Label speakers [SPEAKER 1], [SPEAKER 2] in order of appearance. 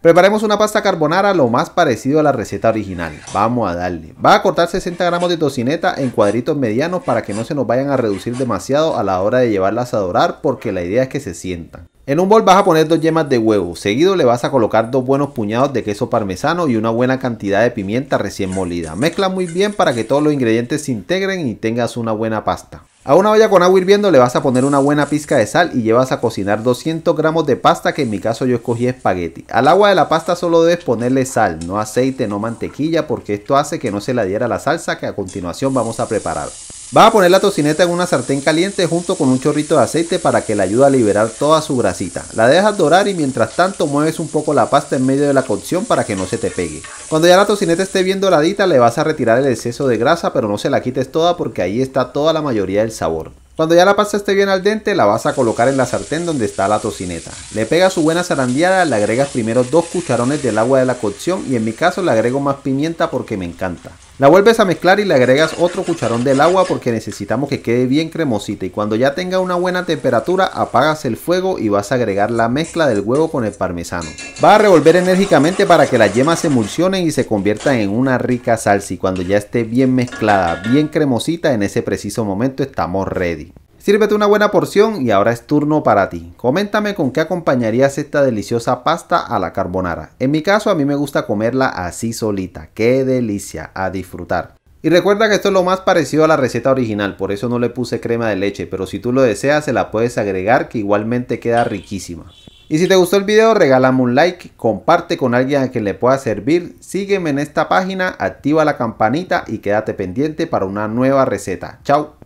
[SPEAKER 1] Preparemos una pasta carbonara lo más parecido a la receta original. Vamos a darle. Va a cortar 60 gramos de tocineta en cuadritos medianos para que no se nos vayan a reducir demasiado a la hora de llevarlas a dorar porque la idea es que se sientan. En un bol vas a poner dos yemas de huevo, seguido le vas a colocar dos buenos puñados de queso parmesano y una buena cantidad de pimienta recién molida. Mezcla muy bien para que todos los ingredientes se integren y tengas una buena pasta. A una olla con agua hirviendo le vas a poner una buena pizca de sal y llevas a cocinar 200 gramos de pasta que en mi caso yo escogí espagueti. Al agua de la pasta solo debes ponerle sal, no aceite, no mantequilla porque esto hace que no se la diera la salsa que a continuación vamos a preparar. Vas a poner la tocineta en una sartén caliente junto con un chorrito de aceite para que le ayude a liberar toda su grasita. La dejas dorar y mientras tanto mueves un poco la pasta en medio de la cocción para que no se te pegue. Cuando ya la tocineta esté bien doradita le vas a retirar el exceso de grasa pero no se la quites toda porque ahí está toda la mayoría del sabor. Cuando ya la pasta esté bien al dente, la vas a colocar en la sartén donde está la tocineta. Le pegas su buena zarandeada, le agregas primero dos cucharones del agua de la cocción y en mi caso le agrego más pimienta porque me encanta. La vuelves a mezclar y le agregas otro cucharón del agua porque necesitamos que quede bien cremosita y cuando ya tenga una buena temperatura apagas el fuego y vas a agregar la mezcla del huevo con el parmesano. Va a revolver enérgicamente para que las yemas se emulsionen y se conviertan en una rica salsa y cuando ya esté bien mezclada, bien cremosita en ese preciso momento estamos ready. Sírvete una buena porción y ahora es turno para ti. Coméntame con qué acompañarías esta deliciosa pasta a la carbonara. En mi caso a mí me gusta comerla así solita. ¡Qué delicia! A disfrutar. Y recuerda que esto es lo más parecido a la receta original, por eso no le puse crema de leche, pero si tú lo deseas se la puedes agregar que igualmente queda riquísima. Y si te gustó el video regálame un like, comparte con alguien a quien le pueda servir, sígueme en esta página, activa la campanita y quédate pendiente para una nueva receta. ¡Chao!